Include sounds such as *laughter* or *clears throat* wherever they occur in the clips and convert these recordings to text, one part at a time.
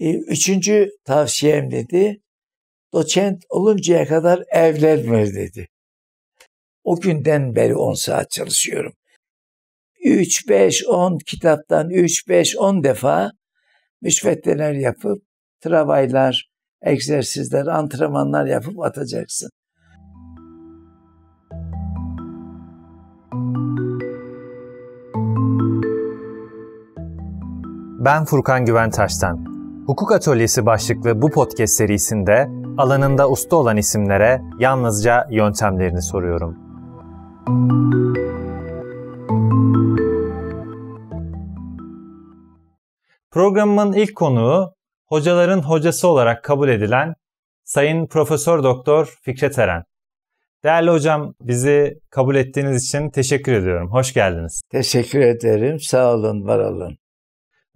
E, üçüncü tavsiyem dedi, doçent oluncaya kadar evlenme dedi. O günden beri 10 saat çalışıyorum. 3, 5, 10 kitaptan 3, 5, 10 defa müsveddeler yapıp, travaylar, egzersizler, antrenmanlar yapıp atacaksın. Ben Furkan Güven Hukuk Atölyesi başlıklı bu podcast serisinde alanında usta olan isimlere yalnızca yöntemlerini soruyorum. Programımın ilk konuğu hocaların hocası olarak kabul edilen Sayın Profesör Doktor Fikret Eren. Değerli hocam bizi kabul ettiğiniz için teşekkür ediyorum. Hoş geldiniz. Teşekkür ederim. Sağ olun, var olun.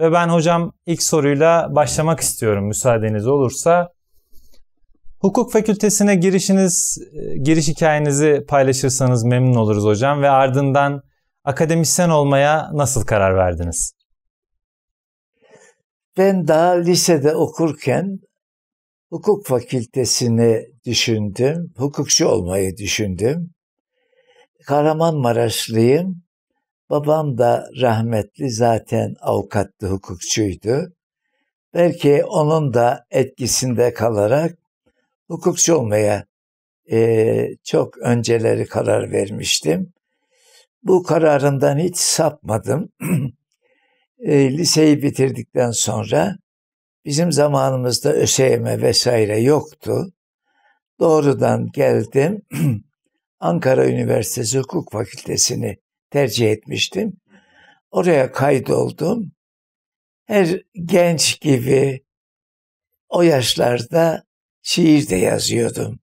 Ve ben hocam ilk soruyla başlamak istiyorum müsaadeniz olursa. Hukuk fakültesine girişiniz, e, giriş hikayenizi paylaşırsanız memnun oluruz hocam ve ardından akademisyen olmaya nasıl karar verdiniz? Ben daha lisede okurken hukuk fakültesini düşündüm, hukukçu olmayı düşündüm. Kahramanmaraşlıyım. Babam da rahmetli zaten avukatlı hukukçuydu. Belki onun da etkisinde kalarak hukukçu olmaya e, çok önceleri karar vermiştim. Bu kararından hiç sapmadım. *clears throat* e, liseyi bitirdikten sonra bizim zamanımızda ÖSYM vesaire yoktu. Doğrudan geldim. *clears throat* Ankara Üniversitesi Hukuk Fakültesini tercih etmiştim. Oraya kaydoldum. Her genç gibi o yaşlarda şiir de yazıyordum.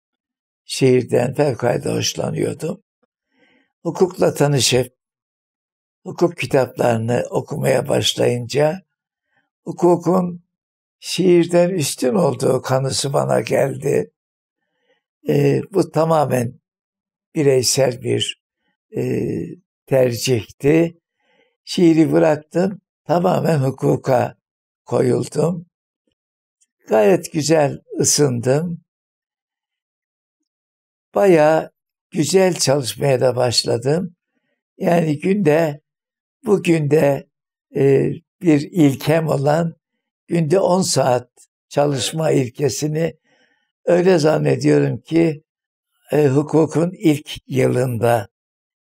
Şiirden fevkalade hoşlanıyordum. Hukukla tanışıp hukuk kitaplarını okumaya başlayınca hukukun şiirden üstün olduğu kanısı bana geldi. E, bu tamamen bireysel bir e, tercihti. Şiiri bıraktım, tamamen hukuka koyuldum. Gayet güzel ısındım. Bayağı güzel çalışmaya da başladım. Yani günde, bugün de e, bir ilkem olan günde 10 saat çalışma ilkesini öyle zannediyorum ki e, hukukun ilk yılında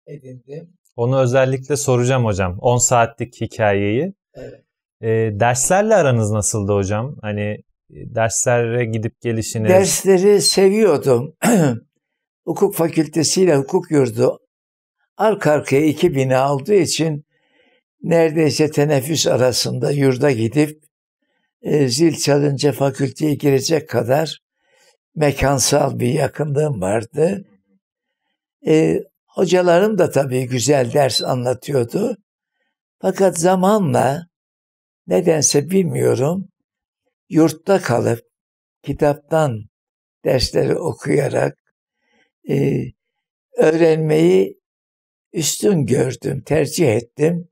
edindim. Onu özellikle soracağım hocam. 10 saatlik hikayeyi. Evet. E, derslerle aranız nasıldı hocam? Hani e, derslere gidip gelişiniz. Dersleri seviyordum. *clears throat* hukuk fakültesiyle hukuk yurdu arka arkaya iki bina olduğu için neredeyse teneffüs arasında yurda gidip e, zil çalınca fakülteye girecek kadar mekansal bir yakınlığım vardı. E, Hocalarım da tabii güzel ders anlatıyordu. Fakat zamanla nedense bilmiyorum yurtta kalıp kitaptan dersleri okuyarak e, öğrenmeyi üstün gördüm, tercih ettim.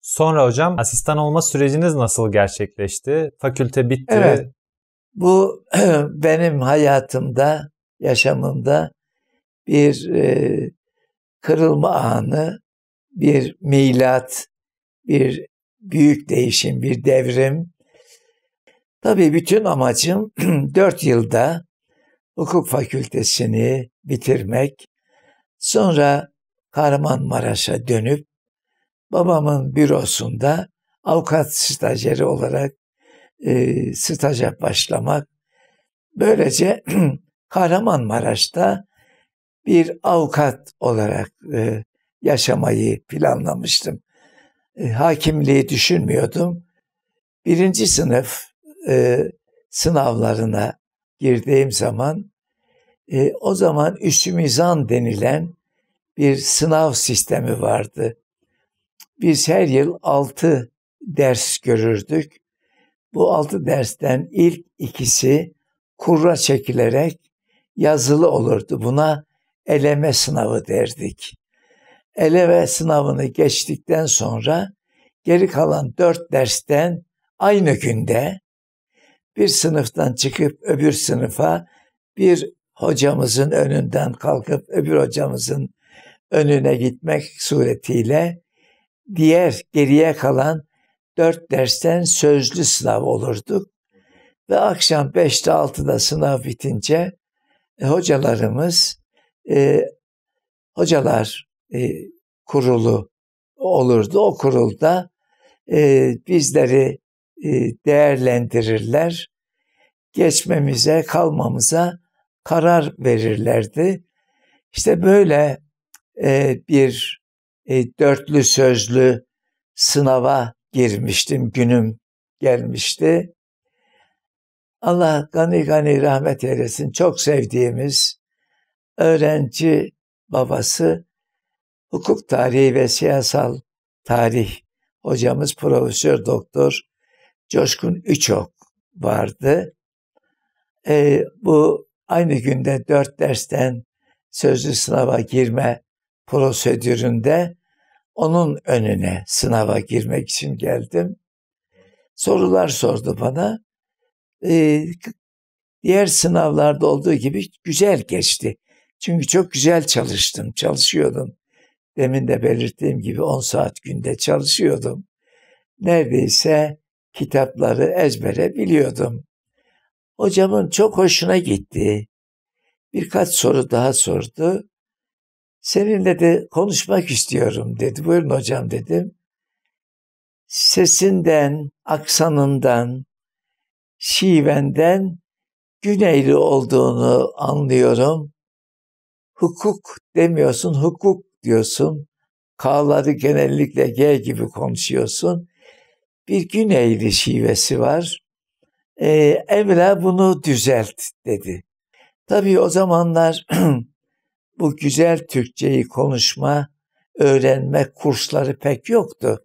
Sonra hocam asistan olma süreciniz nasıl gerçekleşti? Fakülte bitti. Evet. Bu *clears throat* benim hayatımda, yaşamımda bir e, kırılma anı bir milat, bir büyük değişim, bir devrim. Tabii bütün amacım *clears throat* dört yılda hukuk fakültesini bitirmek, sonra Kahramanmaraş'a dönüp babamın bürosunda avukat stajyeri olarak e, staja başlamak. Böylece *clears throat* Kahramanmaraş'ta bir avukat olarak e, yaşamayı planlamıştım. E, hakimliği düşünmüyordum. Birinci sınıf e, sınavlarına girdiğim zaman e, o zaman üsümizan denilen bir sınav sistemi vardı. Biz her yıl altı ders görürdük. Bu altı dersten ilk ikisi kurra çekilerek yazılı olurdu. Buna eleme sınavı derdik. Eleme sınavını geçtikten sonra geri kalan dört dersten aynı günde bir sınıftan çıkıp öbür sınıfa bir hocamızın önünden kalkıp öbür hocamızın önüne gitmek suretiyle diğer geriye kalan dört dersten sözlü sınav olurduk. Ve akşam beşte altıda sınav bitince e, hocalarımız e, hocalar e, kurulu olurdu. O kurulda e, bizleri e, değerlendirirler, geçmemize, kalmamıza karar verirlerdi. İşte böyle e, bir e, dörtlü sözlü sınava girmiştim, günüm gelmişti. Allah gani gani rahmet eylesin. Çok sevdiğimiz öğrenci babası hukuk tarihi ve siyasal tarih hocamız Profesör Doktor Coşkun Üçok vardı. E, bu aynı günde dört dersten sözlü sınava girme prosedüründe onun önüne sınava girmek için geldim. Sorular sordu bana. E, diğer sınavlarda olduğu gibi güzel geçti. Çünkü çok güzel çalıştım, çalışıyordum. Demin de belirttiğim gibi 10 saat günde çalışıyordum. Neredeyse kitapları ezbere biliyordum. Hocamın çok hoşuna gitti. Birkaç soru daha sordu. Seninle de konuşmak istiyorum dedi. Buyurun hocam dedim. Sesinden, aksanından, şivenden Güneyli olduğunu anlıyorum hukuk demiyorsun, hukuk diyorsun. K'ları genellikle G gibi konuşuyorsun. Bir Güneyli şivesi var. Ee, evvela bunu düzelt dedi. Tabii o zamanlar *clears throat* bu güzel Türkçeyi konuşma, öğrenme kursları pek yoktu.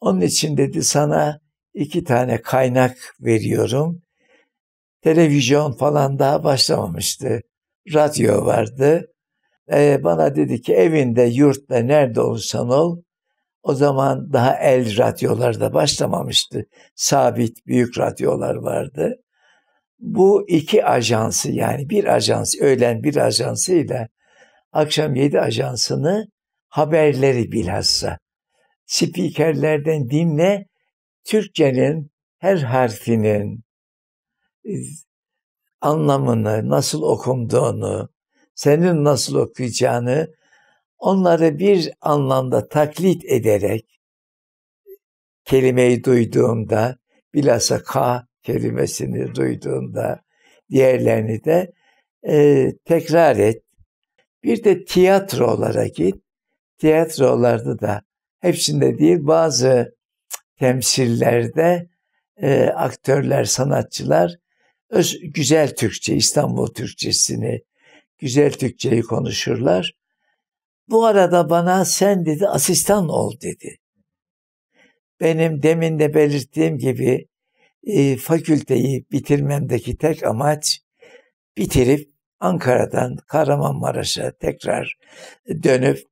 Onun için dedi sana iki tane kaynak veriyorum. Televizyon falan daha başlamamıştı radyo vardı. Ee, bana dedi ki evinde, yurtta, nerede olursan ol. O zaman daha el radyolar da başlamamıştı. Sabit büyük radyolar vardı. Bu iki ajansı yani bir ajans, öğlen bir ajansıyla akşam yedi ajansını haberleri bilhassa spikerlerden dinle Türkçenin her harfinin e, anlamını, nasıl okunduğunu, senin nasıl okuyacağını onları bir anlamda taklit ederek kelimeyi duyduğumda bilhassa ka kelimesini duyduğumda diğerlerini de e, tekrar et. Bir de tiyatrolara git. Tiyatrolarda da hepsinde değil bazı temsillerde e, aktörler, sanatçılar öz, güzel Türkçe, İstanbul Türkçesini, güzel Türkçeyi konuşurlar. Bu arada bana sen dedi asistan ol dedi. Benim demin de belirttiğim gibi e, fakülteyi bitirmemdeki tek amaç bitirip Ankara'dan Kahramanmaraş'a tekrar dönüp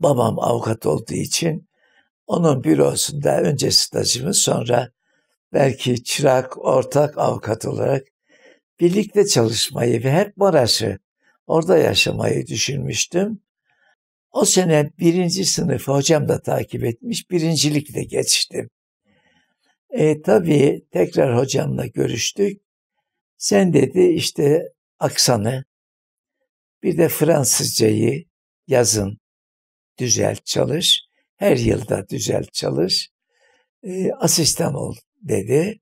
babam avukat olduğu için onun bürosunda önce stajımı sonra belki çırak, ortak avukat olarak birlikte çalışmayı ve hep Maraş'ı orada yaşamayı düşünmüştüm. O sene birinci sınıf hocam da takip etmiş, birincilikle geçtim. E, tabii tekrar hocamla görüştük. Sen dedi işte aksanı, bir de Fransızcayı yazın, düzelt çalış. Her yılda düzelt çalış. E, asistan ol dedi.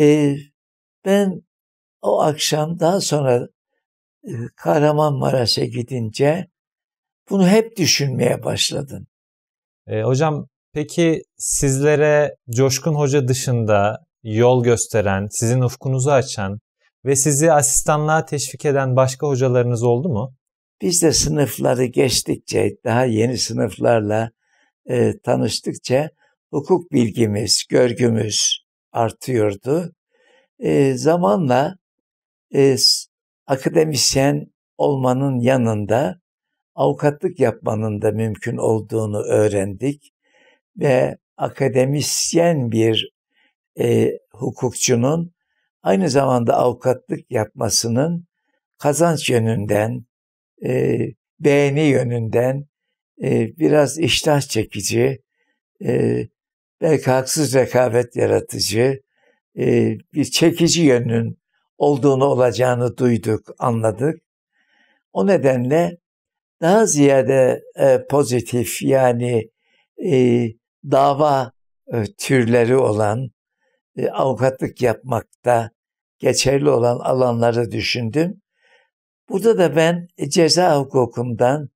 E, ben o akşam daha sonra e, Kahramanmaraş'a gidince bunu hep düşünmeye başladım. E, hocam peki sizlere Coşkun Hoca dışında yol gösteren, sizin ufkunuzu açan ve sizi asistanlığa teşvik eden başka hocalarınız oldu mu? Biz de sınıfları geçtikçe, daha yeni sınıflarla e, tanıştıkça hukuk bilgimiz, görgümüz artıyordu. E, zamanla e, akademisyen olmanın yanında avukatlık yapmanın da mümkün olduğunu öğrendik ve akademisyen bir e, hukukçunun aynı zamanda avukatlık yapmasının kazanç yönünden, e, beğeni yönünden e, biraz iştah çekici, e, belki haksız rekabet yaratıcı, e, bir çekici yönün olduğunu olacağını duyduk, anladık. O nedenle daha ziyade e, pozitif yani e, dava türleri olan, avukatlık yapmakta geçerli olan alanları düşündüm. Burada da ben ceza hukukundan,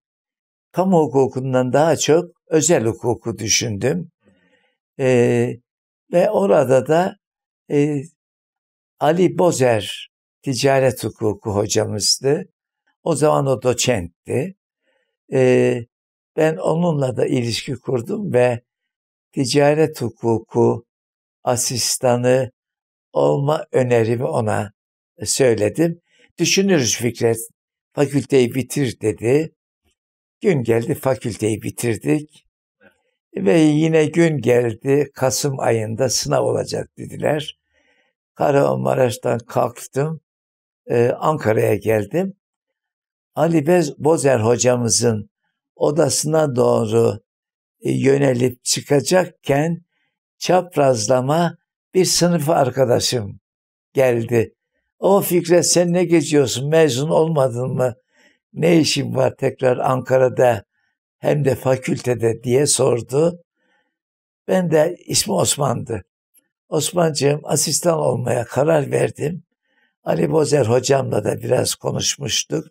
kamu hukukundan daha çok özel hukuku düşündüm. E, ve orada da e, Ali Bozer ticaret hukuku hocamızdı. O zaman o doçentti. E, ben onunla da ilişki kurdum ve ticaret hukuku asistanı olma önerimi ona söyledim. Düşünürüz Fikret, fakülteyi bitir dedi. Gün geldi fakülteyi bitirdik. Ve yine gün geldi, Kasım ayında sınav olacak dediler. Kahramanmaraş'tan kalktım, e, Ankara'ya geldim. Ali Bez Bozer hocamızın odasına doğru e, yönelip çıkacakken çaprazlama bir sınıf arkadaşım geldi. O Fikret sen ne geziyorsun mezun olmadın mı? Ne işin var tekrar Ankara'da hem de fakültede diye sordu. Ben de ismi Osman'dı. Osman'cığım asistan olmaya karar verdim. Ali Bozer hocamla da biraz konuşmuştuk.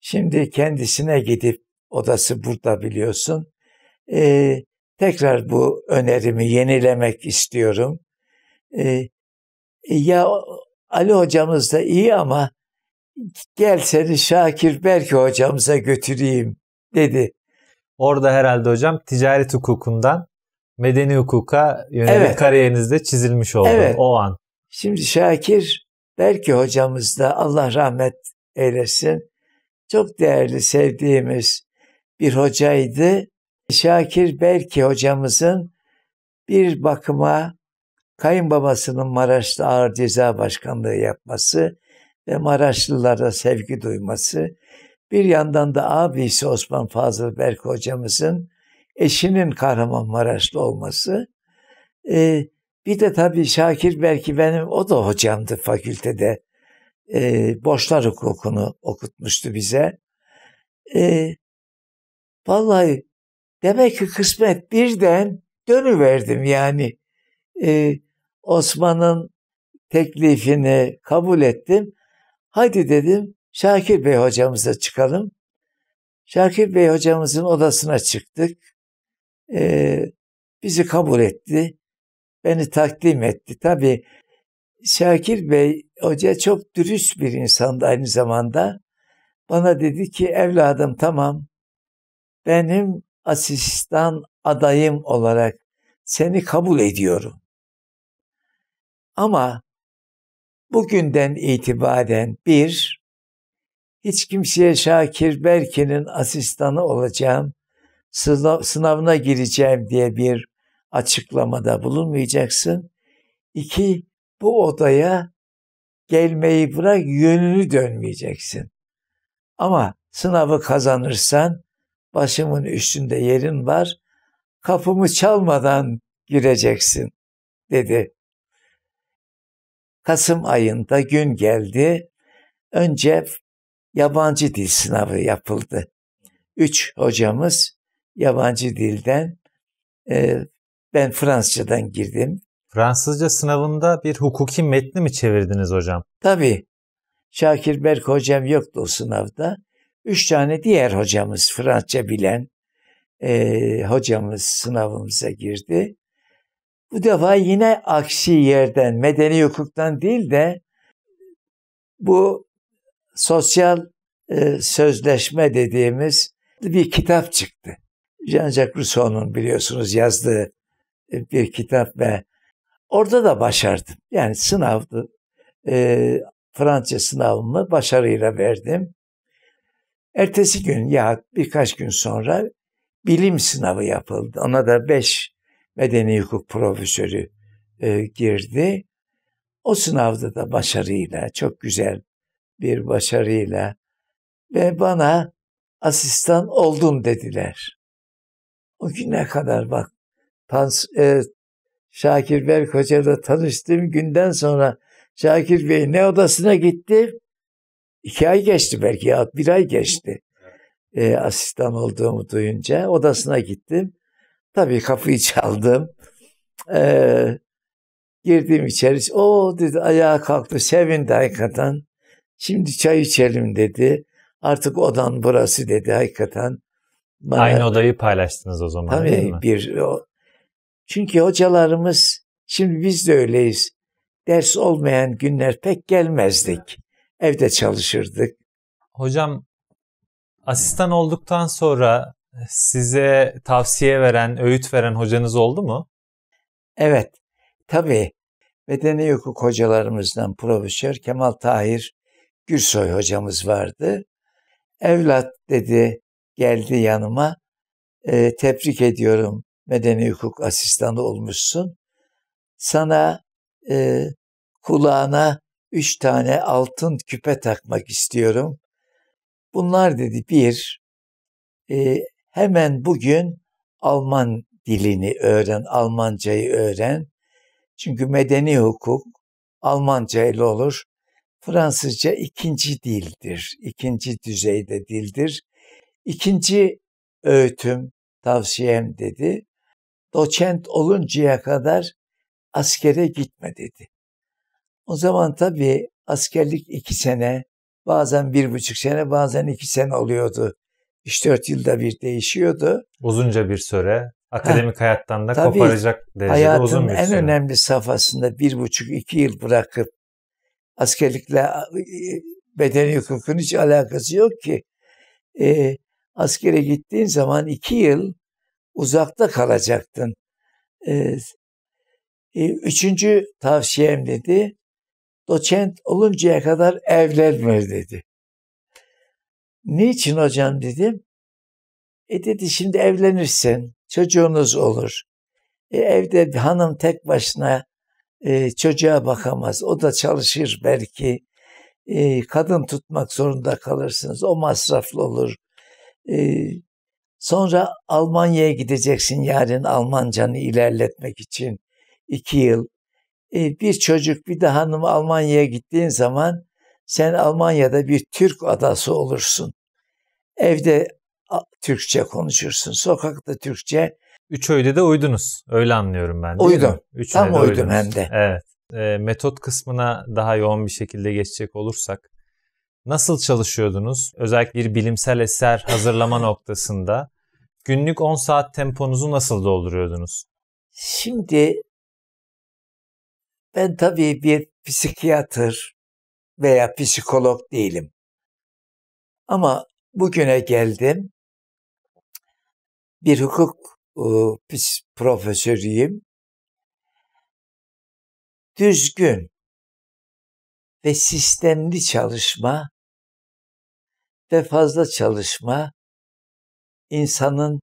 Şimdi kendisine gidip odası burada biliyorsun. Ee, tekrar bu önerimi yenilemek istiyorum. Ee, ya Ali hocamız da iyi ama gel seni Şakir Berke hocamıza götüreyim dedi. Orada herhalde hocam ticaret hukukundan medeni hukuka yönelik evet. kariyerinizde çizilmiş oldu evet. o an. Şimdi Şakir belki hocamız da Allah rahmet eylesin. Çok değerli sevdiğimiz bir hocaydı. Şakir belki hocamızın bir bakıma kayınbabasının Maraş'ta Ağır Ceza Başkanlığı yapması ve Maraşlılara sevgi duyması bir yandan da abisi Osman Fazıl Berk hocamızın eşinin Kahramanmaraşlı olması. E, bir de tabii Şakir belki benim o da hocamdı fakültede. E, borçlar hukukunu okutmuştu bize. E, vallahi demek ki kısmet birden dönüverdim yani. E, Osman'ın teklifini kabul ettim. Haydi dedim Şakir Bey hocamıza çıkalım. Şakir Bey hocamızın odasına çıktık. Ee, bizi kabul etti. Beni takdim etti. Tabii Şakir Bey hoca çok dürüst bir insandı aynı zamanda. Bana dedi ki evladım tamam benim asistan adayım olarak seni kabul ediyorum. Ama bugünden itibaren bir, hiç kimseye Şakir Berke'nin asistanı olacağım, sınavına gireceğim diye bir açıklamada bulunmayacaksın. İki, bu odaya gelmeyi bırak yönünü dönmeyeceksin. Ama sınavı kazanırsan başımın üstünde yerin var, kapımı çalmadan gireceksin dedi. Kasım ayında gün geldi. Önce yabancı dil sınavı yapıldı. Üç hocamız yabancı dilden, e, ben Fransızcadan girdim. Fransızca sınavında bir hukuki metni mi çevirdiniz hocam? Tabii. Şakir Berk hocam yoktu o sınavda. Üç tane diğer hocamız Fransızca bilen e, hocamız sınavımıza girdi. Bu defa yine aksi yerden, medeni hukuktan değil de bu sosyal e, sözleşme dediğimiz bir kitap çıktı. Jean-Jacques Rousseau'nun biliyorsunuz yazdığı e, bir kitap ve orada da başardım. Yani sınavdı. E, Fransızca sınavımı başarıyla verdim. Ertesi gün ya birkaç gün sonra bilim sınavı yapıldı. Ona da beş medeni hukuk profesörü e, girdi. O sınavda da başarıyla çok güzel bir başarıyla ve bana asistan oldun dediler. O güne kadar bak Tans, e, Şakir Berk Hoca'yla tanıştığım günden sonra Şakir Bey ne odasına gitti? İki ay geçti belki ya bir ay geçti. E, asistan olduğumu duyunca odasına gittim. Tabii kapıyı çaldım. E, girdim içeri. O dedi ayağa kalktı. Sevindi hakikaten. Şimdi çay içelim dedi. Artık odan burası dedi hakikaten. Bana, Aynı odayı paylaştınız o zaman tabii değil mi? Bir, o, çünkü hocalarımız şimdi biz de öyleyiz. Ders olmayan günler pek gelmezdik. Evde çalışırdık. Hocam asistan olduktan sonra size tavsiye veren, öğüt veren hocanız oldu mu? Evet. Tabii. Bedeni hukuk hocalarımızdan Profesör Kemal Tahir Gürsoy hocamız vardı. Evlat dedi geldi yanıma. E, tebrik ediyorum medeni hukuk asistanı olmuşsun. Sana e, kulağına üç tane altın küpe takmak istiyorum. Bunlar dedi bir, e, hemen bugün Alman dilini öğren, Almancayı öğren. Çünkü medeni hukuk Almanca ile olur, Fransızca ikinci dildir, ikinci düzeyde dildir. İkinci öğütüm, tavsiyem dedi. Doçent oluncaya kadar askere gitme dedi. O zaman tabii askerlik iki sene, bazen bir buçuk sene, bazen iki sene oluyordu. Üç dört yılda bir değişiyordu. Uzunca bir süre, akademik ha, hayattan da tabii, koparacak derecede uzun bir süre. Hayatın en önemli safhasında bir buçuk iki yıl bırakıp askerlikle bedeni hukukun hiç alakası yok ki. E, askere gittiğin zaman iki yıl uzakta kalacaktın. E, e, üçüncü tavsiyem dedi, doçent oluncaya kadar evlenme dedi. Niçin hocam dedim. E dedi şimdi evlenirsin, çocuğunuz olur. E evde bir hanım tek başına e, çocuğa bakamaz. O da çalışır belki. E, kadın tutmak zorunda kalırsınız. O masraflı olur. E, sonra Almanya'ya gideceksin yarın Almancanı ilerletmek için. iki yıl. E, bir çocuk bir de hanım Almanya'ya gittiğin zaman sen Almanya'da bir Türk adası olursun. Evde Türkçe konuşursun. Sokakta Türkçe, Üç öğüde de uydunuz. Öyle anlıyorum ben. Uydum. Üç Tam uydum uydunuz. hem de. Evet. E, metot kısmına daha yoğun bir şekilde geçecek olursak. Nasıl çalışıyordunuz? Özellikle bir bilimsel eser hazırlama *laughs* noktasında. Günlük 10 saat temponuzu nasıl dolduruyordunuz? Şimdi ben tabii bir psikiyatır veya psikolog değilim. Ama bugüne geldim. Bir hukuk ee, pis profesörüyüm. Düzgün ve sistemli çalışma ve fazla çalışma insanın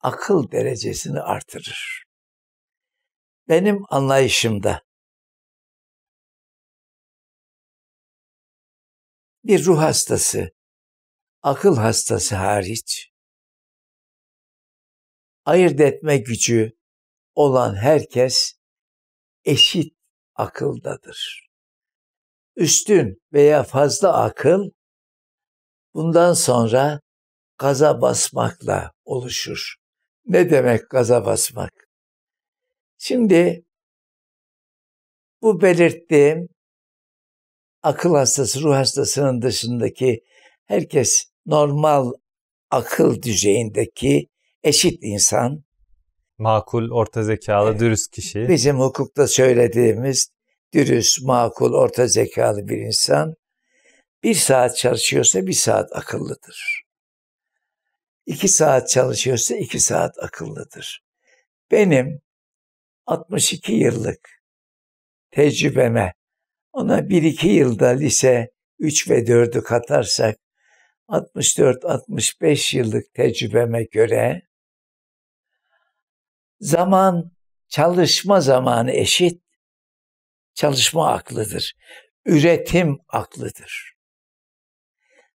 akıl derecesini artırır. Benim anlayışımda bir ruh hastası, akıl hastası hariç ayırt etme gücü olan herkes eşit akıldadır. Üstün veya fazla akıl bundan sonra gaza basmakla oluşur. Ne demek gaza basmak? Şimdi bu belirttiğim akıl hastası, ruh hastasının dışındaki herkes normal akıl düzeyindeki eşit insan. Makul, orta zekalı, evet. dürüst kişi. Bizim hukukta söylediğimiz dürüst, makul, orta zekalı bir insan bir saat çalışıyorsa bir saat akıllıdır. İki saat çalışıyorsa iki saat akıllıdır. Benim 62 yıllık tecrübeme ona bir iki yılda lise 3 ve 4'ü katarsak 64-65 yıllık tecrübeme göre Zaman çalışma zamanı eşit. Çalışma aklıdır. Üretim aklıdır.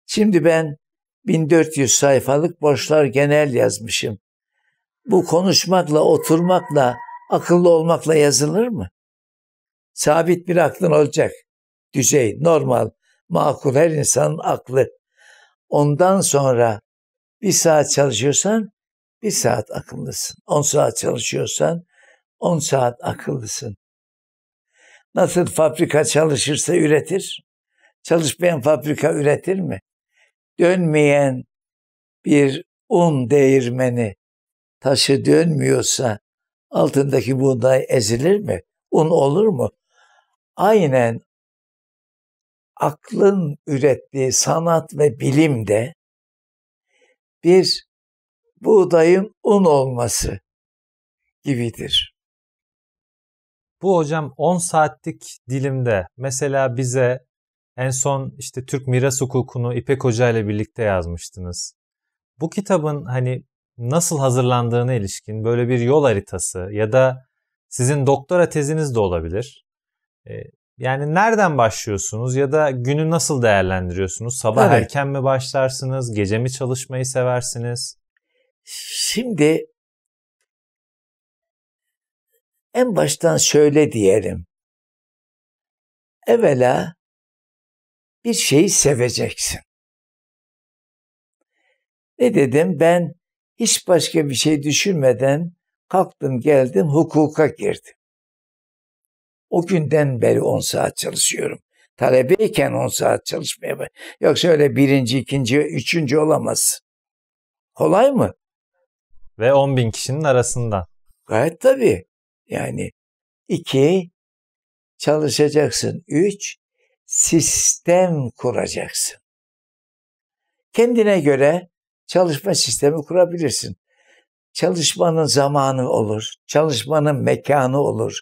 Şimdi ben 1400 sayfalık borçlar genel yazmışım. Bu konuşmakla, oturmakla, akıllı olmakla yazılır mı? Sabit bir aklın olacak. Düzey, normal, makul her insanın aklı. Ondan sonra bir saat çalışıyorsan bir saat akıllısın. On saat çalışıyorsan on saat akıllısın. Nasıl fabrika çalışırsa üretir. Çalışmayan fabrika üretir mi? Dönmeyen bir un değirmeni taşı dönmüyorsa altındaki buğday ezilir mi? Un olur mu? Aynen aklın ürettiği sanat ve bilim de bir buğdayın un olması gibidir. Bu hocam 10 saatlik dilimde mesela bize en son işte Türk miras hukukunu İpek Hoca ile birlikte yazmıştınız. Bu kitabın hani nasıl hazırlandığına ilişkin böyle bir yol haritası ya da sizin doktora teziniz de olabilir. Ee, yani nereden başlıyorsunuz ya da günü nasıl değerlendiriyorsunuz? Sabah evet. erken mi başlarsınız? Gece mi çalışmayı seversiniz? Şimdi en baştan şöyle diyelim. Evvela bir şeyi seveceksin. Ne dedim? Ben hiç başka bir şey düşünmeden kalktım geldim hukuka girdim. O günden beri 10 saat çalışıyorum. Talebeyken 10 saat çalışmaya bak. Yoksa öyle birinci, ikinci, üçüncü olamaz. Kolay mı? Ve 10 bin kişinin arasından. Gayet tabii. Yani iki, çalışacaksın. Üç, sistem kuracaksın. Kendine göre çalışma sistemi kurabilirsin. Çalışmanın zamanı olur, çalışmanın mekanı olur,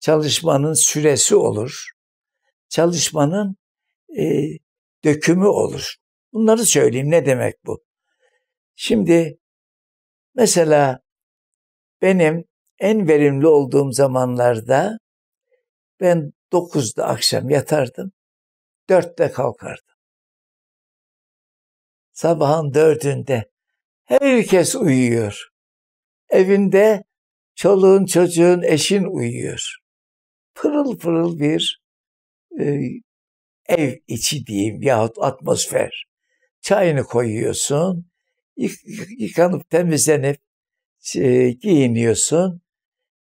çalışmanın süresi olur, çalışmanın e, dökümü olur. Bunları söyleyeyim ne demek bu? Şimdi Mesela benim en verimli olduğum zamanlarda ben 9'da akşam yatardım. 4'te kalkardım. Sabahın dördünde herkes uyuyor. Evinde çoluğun, çocuğun, eşin uyuyor. Pırıl pırıl bir e, ev içi diyeyim yahut atmosfer. Çayını koyuyorsun, yıkanıp temizlenip e, giyiniyorsun.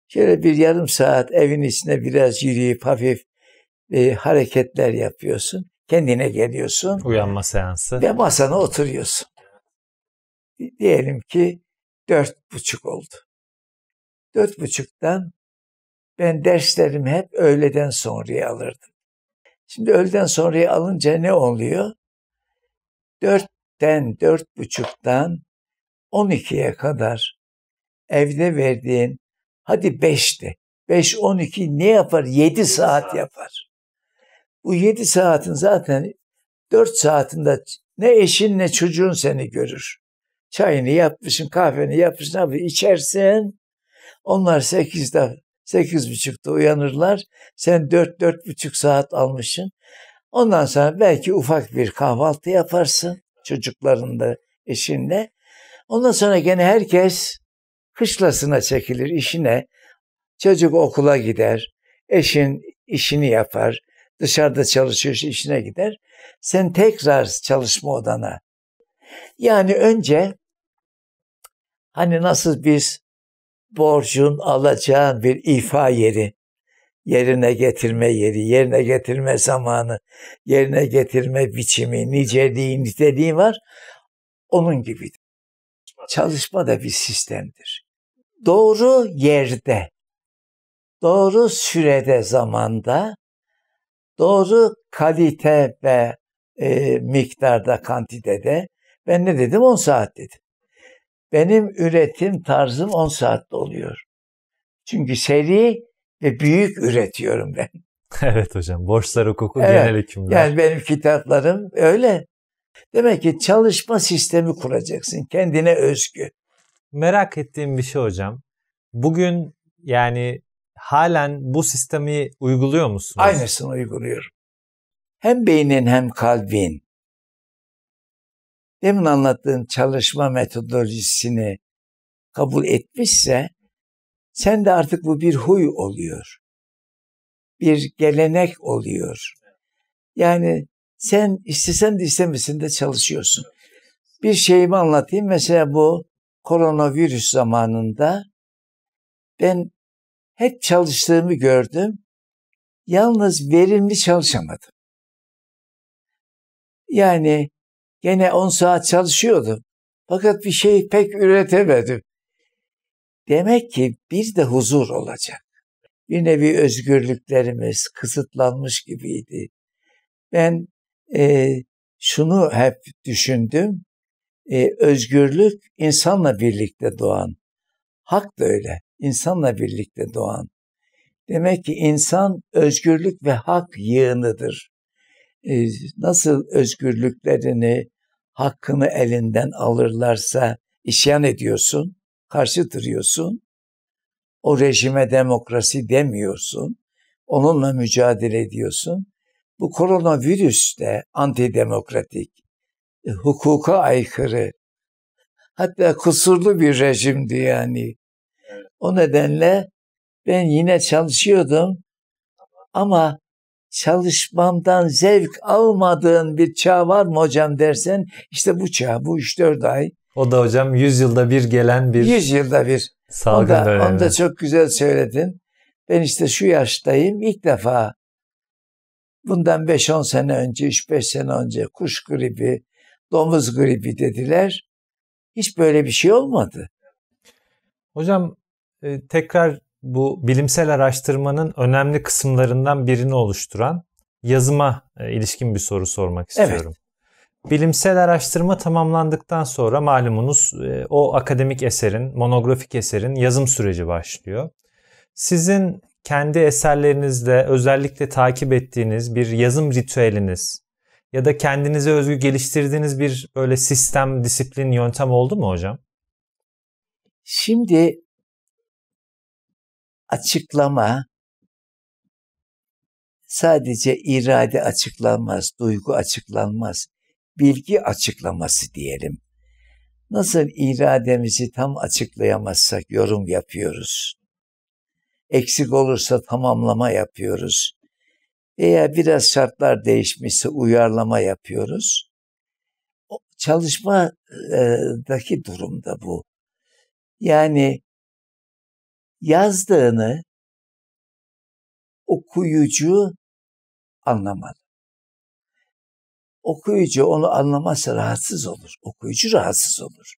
Şöyle bir yarım saat evin içine biraz yürüyüp hafif e, hareketler yapıyorsun. Kendine geliyorsun. Uyanma seansı. Ve masana oturuyorsun. Diyelim ki dört buçuk oldu. Dört buçuktan ben derslerimi hep öğleden sonraya alırdım. Şimdi öğleden sonraya alınca ne oluyor? Dört dörtten, dört buçuktan on ikiye kadar evde verdiğin hadi beşte, beş on iki ne yapar? Yedi saat yapar. Bu yedi saatin zaten dört saatinde ne eşin ne çocuğun seni görür. Çayını yapmışsın, kahveni yapmışsın, abi içersin. Onlar sekizde, sekiz buçukta uyanırlar. Sen dört, dört buçuk saat almışsın. Ondan sonra belki ufak bir kahvaltı yaparsın çocuklarında eşimle. Ondan sonra gene herkes kışlasına çekilir işine. Çocuk okula gider, eşin işini yapar, dışarıda çalışıyor işine gider. Sen tekrar çalışma odana. Yani önce hani nasıl biz borcun alacağın bir ifa yeri yerine getirme yeri, yerine getirme zamanı, yerine getirme biçimi, niceliği, niteliği var. Onun gibidir. Çalışma da bir sistemdir. Doğru yerde, doğru sürede, zamanda, doğru kalite ve e, miktarda, kantitede. Ben ne dedim? 10 saat dedim. Benim üretim tarzım 10 saatte oluyor. Çünkü seri ve büyük üretiyorum ben. *laughs* evet hocam, borçlar hukuku evet, genel hükümler. Yani benim kitaplarım öyle. Demek ki çalışma sistemi kuracaksın, kendine özgü. Merak ettiğim bir şey hocam. Bugün yani halen bu sistemi uyguluyor musunuz? Aynısını uyguluyorum. Hem beynin hem kalbin. Demin anlattığın çalışma metodolojisini kabul etmişse sen de artık bu bir huy oluyor. Bir gelenek oluyor. Yani sen istesen de istemesin de çalışıyorsun. Bir şeyimi anlatayım. Mesela bu koronavirüs zamanında ben hep çalıştığımı gördüm. Yalnız verimli çalışamadım. Yani gene 10 saat çalışıyordum. Fakat bir şey pek üretemedim. Demek ki bir de huzur olacak. Bir nevi özgürlüklerimiz kısıtlanmış gibiydi. Ben e, şunu hep düşündüm. E, özgürlük insanla birlikte doğan. Hak da öyle. İnsanla birlikte doğan. Demek ki insan özgürlük ve hak yığınıdır. E, nasıl özgürlüklerini, hakkını elinden alırlarsa isyan ediyorsun karşı duruyorsun. O rejime demokrasi demiyorsun. Onunla mücadele ediyorsun. Bu koronavirüs de antidemokratik, e, hukuka aykırı, hatta kusurlu bir rejimdi yani. O nedenle ben yine çalışıyordum ama çalışmamdan zevk almadığın bir çağ var mı hocam dersen işte bu çağ bu 3-4 ay o da hocam 100 yılda bir gelen bir 100 yılda bir. Salgın onu da, dönemi. Onu da çok güzel söyledin. Ben işte şu yaştayım ilk defa bundan 5-10 sene önce, 3-5 sene önce kuş gribi, domuz gribi dediler. Hiç böyle bir şey olmadı. Hocam e, tekrar bu bilimsel araştırmanın önemli kısımlarından birini oluşturan yazıma e, ilişkin bir soru sormak istiyorum. Evet. Bilimsel araştırma tamamlandıktan sonra malumunuz e, o akademik eserin, monografik eserin yazım süreci başlıyor. Sizin kendi eserlerinizde özellikle takip ettiğiniz bir yazım ritüeliniz ya da kendinize özgü geliştirdiğiniz bir böyle sistem, disiplin, yöntem oldu mu hocam? Şimdi açıklama sadece irade açıklanmaz, duygu açıklanmaz bilgi açıklaması diyelim. Nasıl irademizi tam açıklayamazsak yorum yapıyoruz. Eksik olursa tamamlama yapıyoruz. Eğer biraz şartlar değişmişse uyarlama yapıyoruz. O çalışmadaki e, durumda bu. Yani yazdığını okuyucu anlamalı okuyucu onu anlamazsa rahatsız olur. Okuyucu rahatsız olur.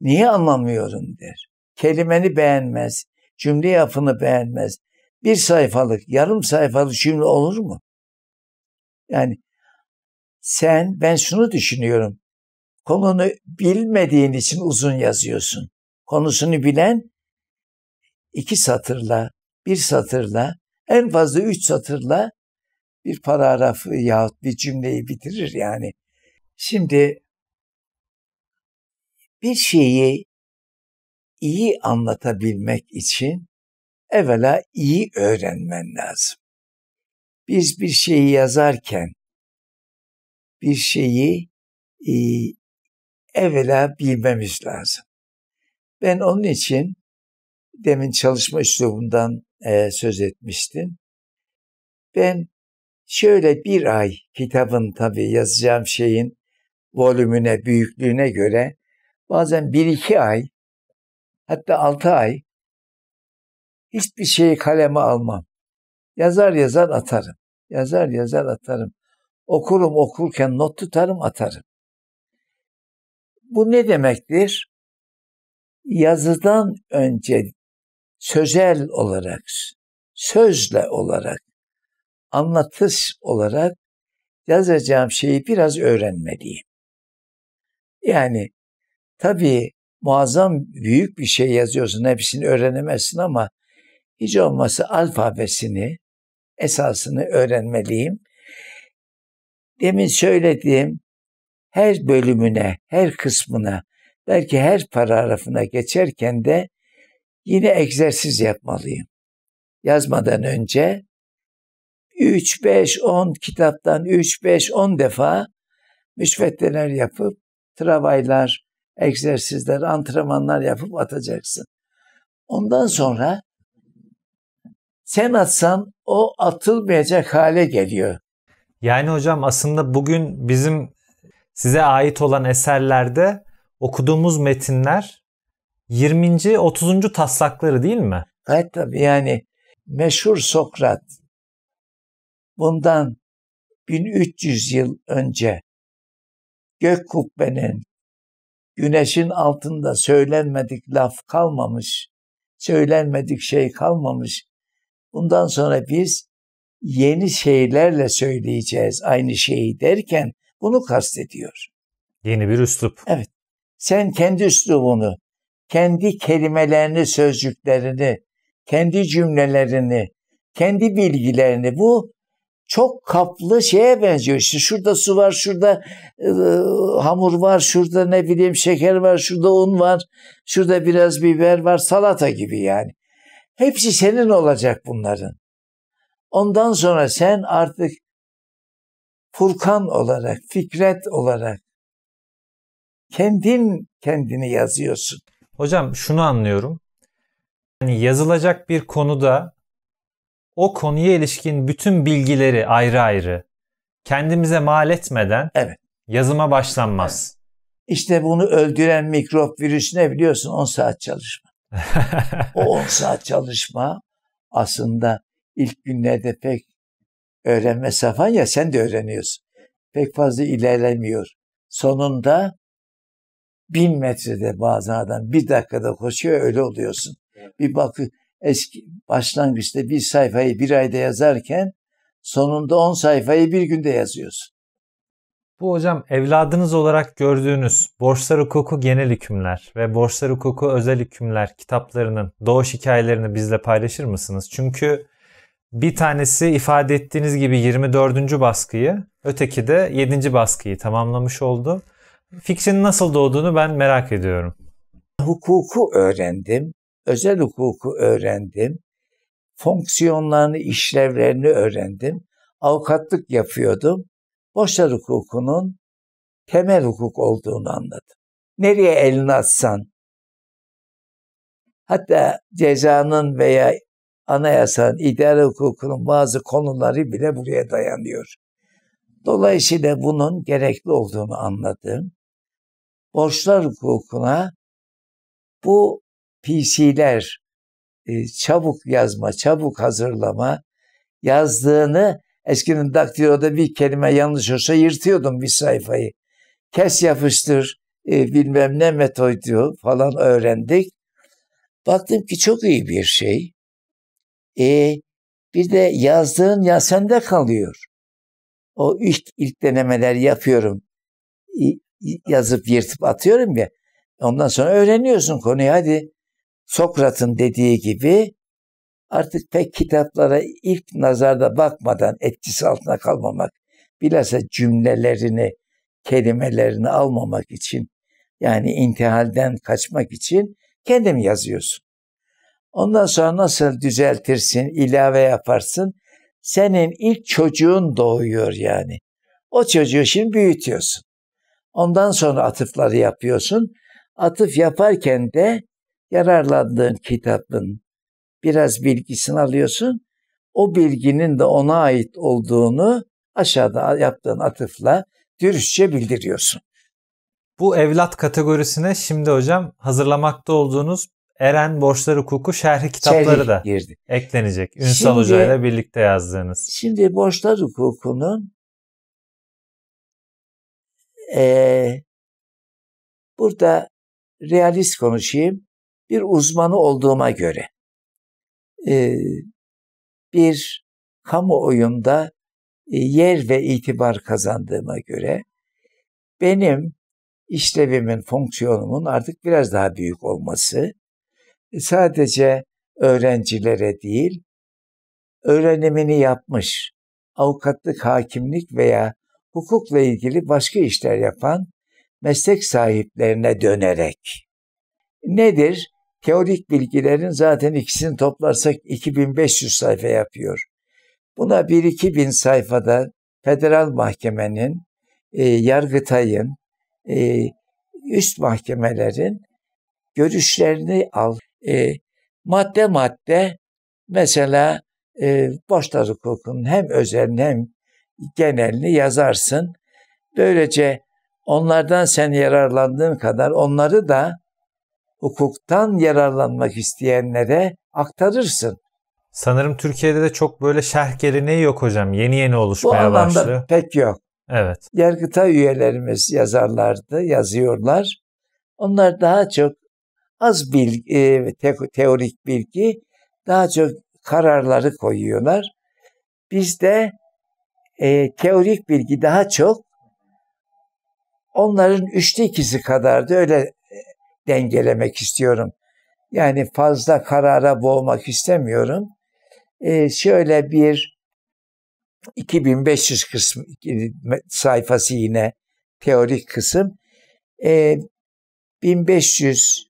Niye anlamıyorum der. Kelimeni beğenmez, cümle yapını beğenmez. Bir sayfalık, yarım sayfalık cümle olur mu? Yani sen, ben şunu düşünüyorum. Konunu bilmediğin için uzun yazıyorsun. Konusunu bilen iki satırla, bir satırla, en fazla üç satırla bir paragrafı yahut bir cümleyi bitirir yani. Şimdi bir şeyi iyi anlatabilmek için evvela iyi öğrenmen lazım. Biz bir şeyi yazarken bir şeyi e, evvela bilmemiz lazım. Ben onun için demin çalışma üslubundan e, söz etmiştim. Ben Şöyle bir ay kitabın tabii yazacağım şeyin volümüne, büyüklüğüne göre bazen bir iki ay hatta altı ay hiçbir şeyi kaleme almam. Yazar yazar atarım. Yazar yazar atarım. Okurum okurken not tutarım atarım. Bu ne demektir? Yazıdan önce sözel olarak, sözle olarak anlatış olarak yazacağım şeyi biraz öğrenmeliyim. Yani tabii muazzam büyük bir şey yazıyorsun hepsini öğrenemezsin ama hiç olmazsa alfabesini, esasını öğrenmeliyim. Demin söylediğim her bölümüne, her kısmına, belki her paragrafına geçerken de yine egzersiz yapmalıyım. Yazmadan önce 3, 5, 10 kitaptan 3, 5, 10 defa müsveddeler yapıp, travaylar, egzersizler, antrenmanlar yapıp atacaksın. Ondan sonra sen atsan o atılmayacak hale geliyor. Yani hocam aslında bugün bizim size ait olan eserlerde okuduğumuz metinler 20. 30. taslakları değil mi? Evet tabii yani meşhur Sokrat bundan 1300 yıl önce gök kubbenin güneşin altında söylenmedik laf kalmamış, söylenmedik şey kalmamış. Bundan sonra biz yeni şeylerle söyleyeceğiz aynı şeyi derken bunu kastediyor. Yeni bir üslup. Evet. Sen kendi üslubunu, kendi kelimelerini, sözcüklerini, kendi cümlelerini, kendi bilgilerini bu çok kaplı şeye benziyor. İşte şurada su var, şurada e, hamur var, şurada ne bileyim şeker var, şurada un var, şurada biraz biber var, salata gibi yani. Hepsi senin olacak bunların. Ondan sonra sen artık Furkan olarak, Fikret olarak kendin kendini yazıyorsun. Hocam şunu anlıyorum. Yani yazılacak bir konuda o konuya ilişkin bütün bilgileri ayrı ayrı kendimize mal etmeden evet. yazıma başlanmaz. Evet. İşte bunu öldüren mikrop virüs ne biliyorsun? 10 saat çalışma. *laughs* o 10 saat çalışma aslında ilk günlerde pek öğrenme safhan ya sen de öğreniyorsun. Pek fazla ilerlemiyor. Sonunda bin metrede bazen adam bir dakikada koşuyor öyle oluyorsun. Bir bakı eski başlangıçta bir sayfayı bir ayda yazarken sonunda on sayfayı bir günde yazıyorsun. Bu hocam evladınız olarak gördüğünüz Borçlar Hukuku Genel Hükümler ve Borçlar Hukuku Özel Hükümler kitaplarının doğuş hikayelerini bizle paylaşır mısınız? Çünkü bir tanesi ifade ettiğiniz gibi 24. baskıyı, öteki de 7. baskıyı tamamlamış oldu. Fikrin nasıl doğduğunu ben merak ediyorum. Hukuku öğrendim özel hukuku öğrendim. Fonksiyonlarını, işlevlerini öğrendim. Avukatlık yapıyordum. Borçlar hukukunun temel hukuk olduğunu anladım. Nereye elini atsan, hatta cezanın veya anayasanın, idare hukukunun bazı konuları bile buraya dayanıyor. Dolayısıyla bunun gerekli olduğunu anladım. Borçlar hukukuna bu PC'ler e, çabuk yazma, çabuk hazırlama yazdığını eskiden daktiloda bir kelime yanlış olsa yırtıyordum bir sayfayı. Kes yapıştır e, bilmem ne metodu falan öğrendik. Baktım ki çok iyi bir şey. E, bir de yazdığın ya sende kalıyor. O ilk, ilk denemeler yapıyorum. Yazıp yırtıp atıyorum ya. Ondan sonra öğreniyorsun konuyu. Hadi Sokrat'ın dediği gibi artık pek kitaplara ilk nazarda bakmadan etkisi altına kalmamak, bilhassa cümlelerini, kelimelerini almamak için yani intihalden kaçmak için kendim yazıyorsun. Ondan sonra nasıl düzeltirsin, ilave yaparsın? Senin ilk çocuğun doğuyor yani. O çocuğu şimdi büyütüyorsun. Ondan sonra atıfları yapıyorsun. Atıf yaparken de yararlandığın kitabın biraz bilgisini alıyorsun. O bilginin de ona ait olduğunu aşağıda yaptığın atıfla dürüstçe bildiriyorsun. Bu evlat kategorisine şimdi hocam hazırlamakta olduğunuz Eren Borçlar Hukuku şerhi kitapları da girdi. eklenecek. Ünsal şimdi, Hoca ile birlikte yazdığınız. Şimdi Borçlar Hukuku'nun e, burada realist konuşayım bir uzmanı olduğuma göre e, bir kamuoyunda e, yer ve itibar kazandığıma göre benim işlevimin, fonksiyonumun artık biraz daha büyük olması e, sadece öğrencilere değil, öğrenimini yapmış, avukatlık, hakimlik veya hukukla ilgili başka işler yapan meslek sahiplerine dönerek. Nedir? Teorik bilgilerin zaten ikisini toplarsak 2500 sayfa yapıyor. Buna 1-2 bin sayfada federal mahkemenin, e, yargıtayın, e, üst mahkemelerin görüşlerini al. E, madde madde mesela e, borçlar hukukunun hem özelini hem genelini yazarsın. Böylece onlardan sen yararlandığın kadar onları da hukuktan yararlanmak isteyenlere aktarırsın. Sanırım Türkiye'de de çok böyle şerh geleneği yok hocam. Yeni yeni oluşmaya başladı. Bu anlamda pek yok. Evet. Yargıtay üyelerimiz yazarlardı, yazıyorlar. Onlar daha çok az bilgi, e, teorik bilgi, daha çok kararları koyuyorlar. Bizde e, teorik bilgi daha çok onların üçte ikisi kadardı öyle dengelemek istiyorum. Yani fazla karara boğmak istemiyorum. Ee, şöyle bir 2500 kısmı, sayfası yine teorik kısım. Ee, 1500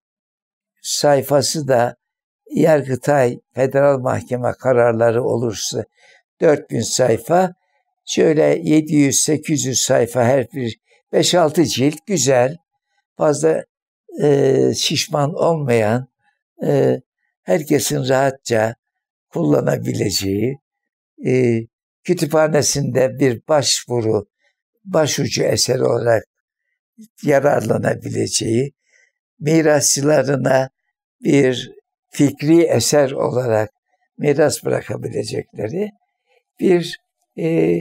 sayfası da Yargıtay Federal Mahkeme kararları olursa 4000 sayfa şöyle 700-800 sayfa her bir 5-6 cilt güzel fazla e, şişman olmayan, e, herkesin rahatça kullanabileceği, e, kütüphanesinde bir başvuru, başucu eser olarak yararlanabileceği, mirasçılarına bir fikri eser olarak miras bırakabilecekleri bir e,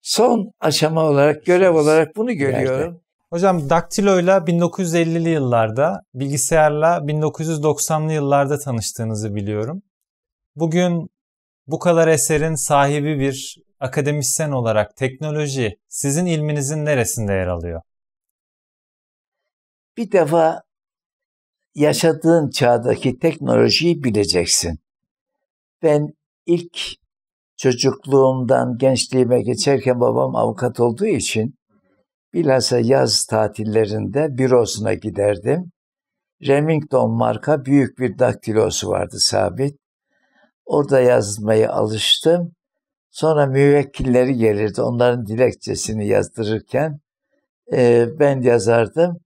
son aşama olarak, görev olarak bunu görüyorum. Hocam daktiloyla 1950'li yıllarda, bilgisayarla 1990'lı yıllarda tanıştığınızı biliyorum. Bugün bu kadar eserin sahibi bir akademisyen olarak teknoloji sizin ilminizin neresinde yer alıyor? Bir defa yaşadığın çağdaki teknolojiyi bileceksin. Ben ilk çocukluğumdan gençliğime geçerken babam avukat olduğu için Bilhassa yaz tatillerinde bürosuna giderdim. Remington marka büyük bir daktilosu vardı sabit. Orada yazmaya alıştım. Sonra müvekkilleri gelirdi. Onların dilekçesini yazdırırken e, ben yazardım.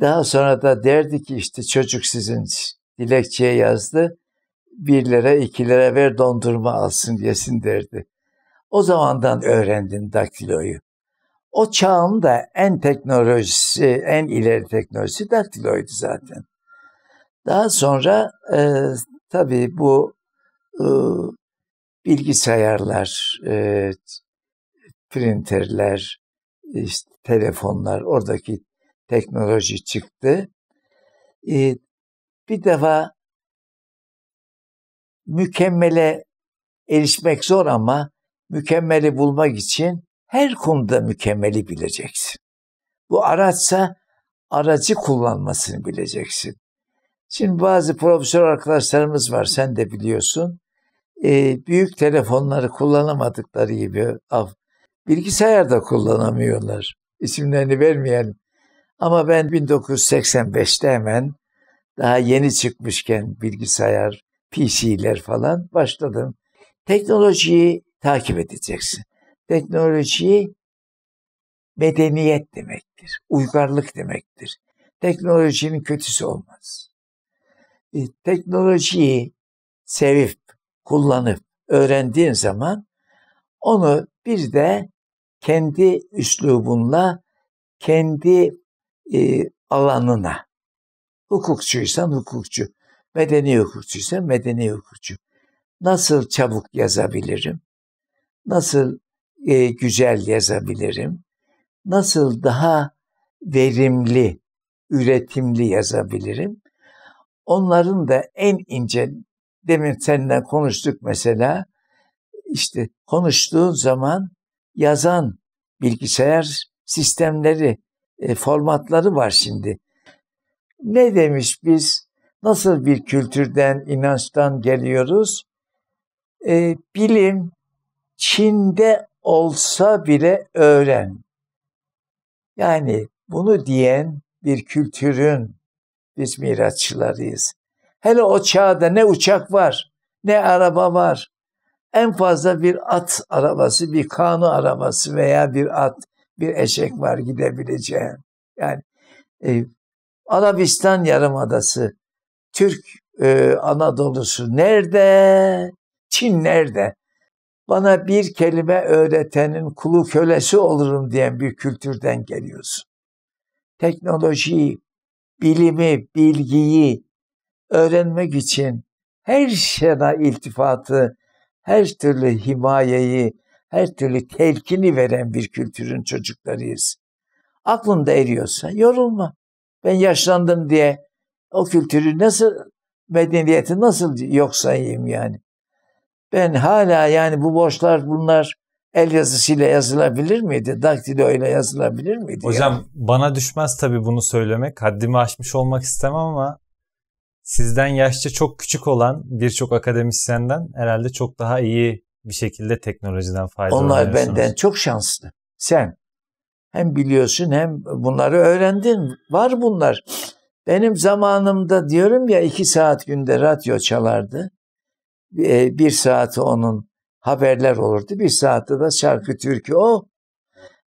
Daha sonra da derdi ki işte çocuk sizin dilekçeye yazdı. Birlere ikilere ver dondurma alsın yesin derdi. O zamandan öğrendim daktiloyu o çağın da en teknolojisi, en ileri teknolojisi daktiloydu zaten. Daha sonra e, tabii bu e, bilgisayarlar, e, printerler, işte telefonlar, oradaki teknoloji çıktı. E, bir defa mükemmele erişmek zor ama mükemmeli bulmak için her konuda mükemmeli bileceksin. Bu araçsa aracı kullanmasını bileceksin. Şimdi bazı profesör arkadaşlarımız var, sen de biliyorsun. E, büyük telefonları kullanamadıkları gibi af, bilgisayar da kullanamıyorlar. İsimlerini vermeyelim. Ama ben 1985'te hemen daha yeni çıkmışken bilgisayar, PC'ler falan başladım. Teknolojiyi takip edeceksin. Teknoloji medeniyet demektir, uygarlık demektir. Teknolojinin kötüsü olmaz. E, teknolojiyi sevip, kullanıp, öğrendiğin zaman onu bir de kendi üslubunla, kendi e, alanına, hukukçuysan hukukçu, medeni hukukçuysan medeni hukukçu. Nasıl çabuk yazabilirim? Nasıl e, güzel yazabilirim? Nasıl daha verimli, üretimli yazabilirim? Onların da en ince, demin senden konuştuk mesela, işte konuştuğun zaman yazan bilgisayar sistemleri, e, formatları var şimdi. Ne demiş biz? Nasıl bir kültürden, inançtan geliyoruz? E, bilim Çin'de olsa bile öğren. Yani bunu diyen bir kültürün biz mirasçılarıyız. Hele o çağda ne uçak var, ne araba var. En fazla bir at arabası, bir kanu arabası veya bir at, bir eşek var gidebileceğin. Yani e, Arabistan Yarımadası, Türk e, Anadolu'su nerede? Çin nerede? bana bir kelime öğretenin kulu kölesi olurum diyen bir kültürden geliyorsun. Teknolojiyi, bilimi, bilgiyi öğrenmek için her şeye iltifatı, her türlü himayeyi, her türlü telkini veren bir kültürün çocuklarıyız. da eriyorsa yorulma. Ben yaşlandım diye o kültürü nasıl, medeniyeti nasıl yok sayayım yani. Ben hala yani bu borçlar bunlar el yazısıyla yazılabilir miydi? Daktilo ile yazılabilir miydi? Hocam yani? bana düşmez tabii bunu söylemek. Haddimi aşmış olmak istemem ama sizden yaşça çok küçük olan birçok akademisyenden herhalde çok daha iyi bir şekilde teknolojiden faydalanıyorsunuz. Onlar benden çok şanslı. Sen hem biliyorsun hem bunları öğrendin. Var bunlar. Benim zamanımda diyorum ya iki saat günde radyo çalardı. E, bir saati onun haberler olurdu. Bir saatte de şarkı türkü o.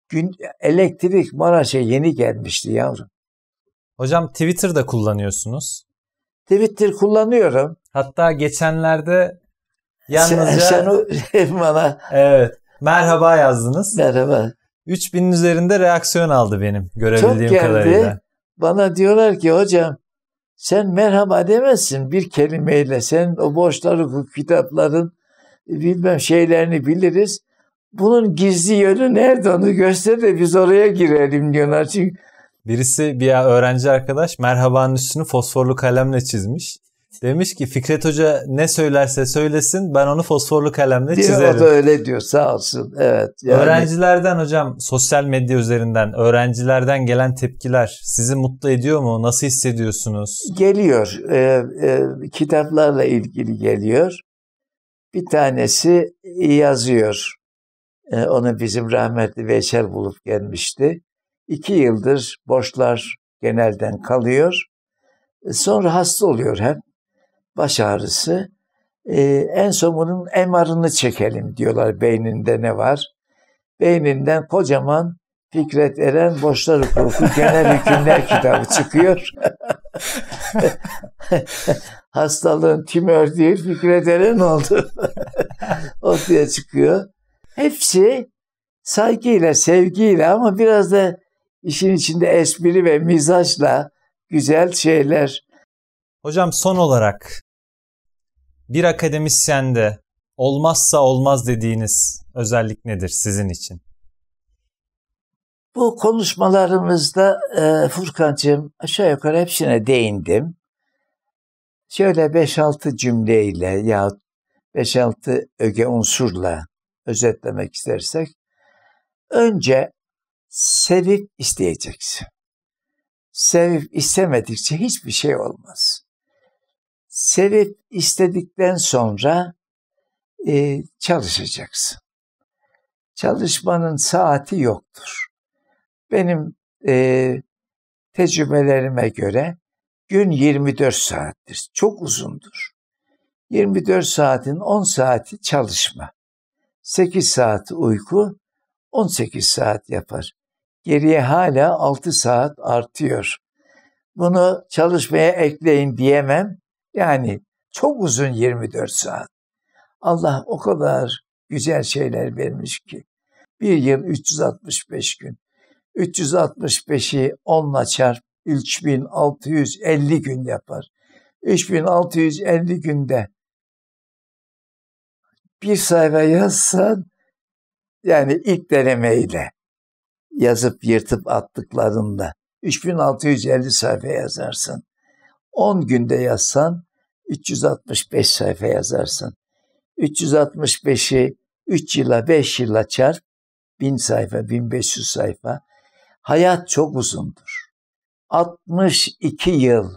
Gün, elektrik Maraş'a yeni gelmişti yavrum. Hocam Twitter'da kullanıyorsunuz. Twitter kullanıyorum. Hatta geçenlerde yalnızca... Sen, sen *laughs* bana... Evet. Merhaba yazdınız. Merhaba. 3000'in üzerinde reaksiyon aldı benim görebildiğim Çok geldi. kadarıyla. Bana diyorlar ki hocam sen merhaba demezsin bir kelimeyle. Sen o borçları, kitapların e, bilmem şeylerini biliriz. Bunun gizli yönü nerede onu göster de biz oraya girelim diyorlar. Çünkü Birisi bir öğrenci arkadaş merhabanın üstünü fosforlu kalemle çizmiş. *laughs* Demiş ki Fikret Hoca ne söylerse söylesin ben onu fosforlu kalemle diyor, çizerim. O da öyle diyor sağ olsun. Evet. Yani... Öğrencilerden hocam sosyal medya üzerinden öğrencilerden gelen tepkiler sizi mutlu ediyor mu? Nasıl hissediyorsunuz? Geliyor. E, e, kitaplarla ilgili geliyor. Bir tanesi yazıyor. E, onu bizim rahmetli Veysel bulup gelmişti. İki yıldır borçlar genelden kalıyor. E, sonra hasta oluyor hep baş ağrısı. E, en son bunun MR'ını çekelim diyorlar beyninde ne var. Beyninden kocaman Fikret Eren Borçlar Hukuku Genel Hükümler *laughs* kitabı çıkıyor. *laughs* Hastalığın tümör değil Fikret Eren oldu. *laughs* Ortaya çıkıyor. Hepsi saygıyla, sevgiyle ama biraz da işin içinde espri ve mizaçla güzel şeyler. Hocam son olarak bir akademisyende olmazsa olmaz dediğiniz özellik nedir sizin için? Bu konuşmalarımızda e, Furkan'cığım aşağı yukarı hepsine değindim. Şöyle 5-6 cümleyle ya 5-6 öge unsurla özetlemek istersek önce sevip isteyeceksin. Sevip istemedikçe hiçbir şey olmaz sevip istedikten sonra e, çalışacaksın. Çalışmanın saati yoktur. Benim e, tecrübelerime göre gün 24 saattir. Çok uzundur. 24 saatin 10 saati çalışma. 8 saati uyku 18 saat yapar. Geriye hala 6 saat artıyor. Bunu çalışmaya ekleyin diyemem. Yani çok uzun 24 saat. Allah o kadar güzel şeyler vermiş ki. Bir yıl 365 gün. 365'i 10'la çarp 3650 gün yapar. 3650 günde bir sayfa yazsan yani ilk denemeyle yazıp yırtıp attıklarında 3650 sayfa yazarsın. 10 günde yazsan 365 sayfa yazarsın. 365'i 3 yıla 5 yıla çarp 1000 sayfa 1500 sayfa. Hayat çok uzundur. 62 yıl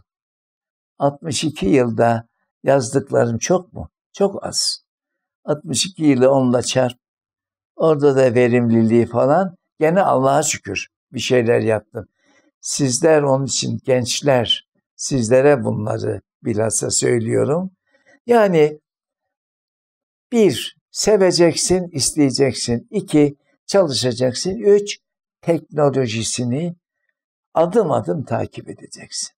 62 yılda yazdıklarım çok mu? Çok az. 62 yılı onunla çarp. Orada da verimliliği falan. Gene Allah'a şükür bir şeyler yaptım. Sizler onun için gençler, sizlere bunları bilhassa söylüyorum. Yani bir, seveceksin, isteyeceksin. İki, çalışacaksın. Üç, teknolojisini adım adım takip edeceksin.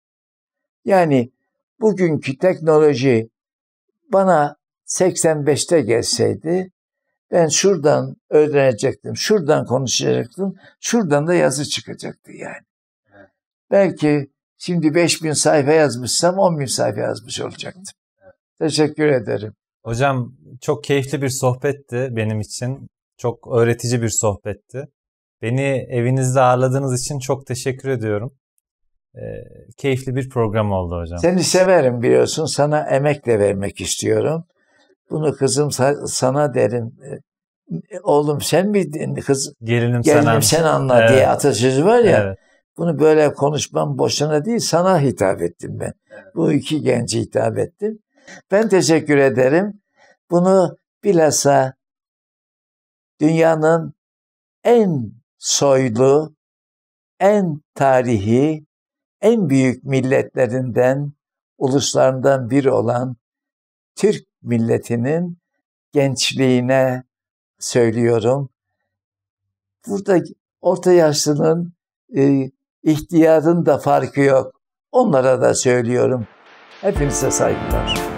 Yani bugünkü teknoloji bana 85'te gelseydi ben şuradan öğrenecektim, şuradan konuşacaktım, şuradan da yazı çıkacaktı yani. Belki Şimdi 5 bin sayfa yazmışsam 10 bin sayfa yazmış olacaktım. Teşekkür ederim. Hocam çok keyifli bir sohbetti benim için. Çok öğretici bir sohbetti. Beni evinizde ağırladığınız için çok teşekkür ediyorum. E, keyifli bir program oldu hocam. Seni severim biliyorsun. Sana emek de vermek istiyorum. Bunu kızım sana derim. Ee, oğlum sen mi kız gelinim, gelinim sen, sen anla evet. diye atasözü var ya. Evet. Bunu böyle konuşmam boşuna değil sana hitap ettim ben. Bu iki genci hitap ettim. Ben teşekkür ederim. Bunu bilhassa dünyanın en soylu, en tarihi, en büyük milletlerinden, uluslarından biri olan Türk milletinin gençliğine söylüyorum. Burada orta yaşlının e, İhtiyarın da farkı yok. Onlara da söylüyorum. Hepinize saygılar.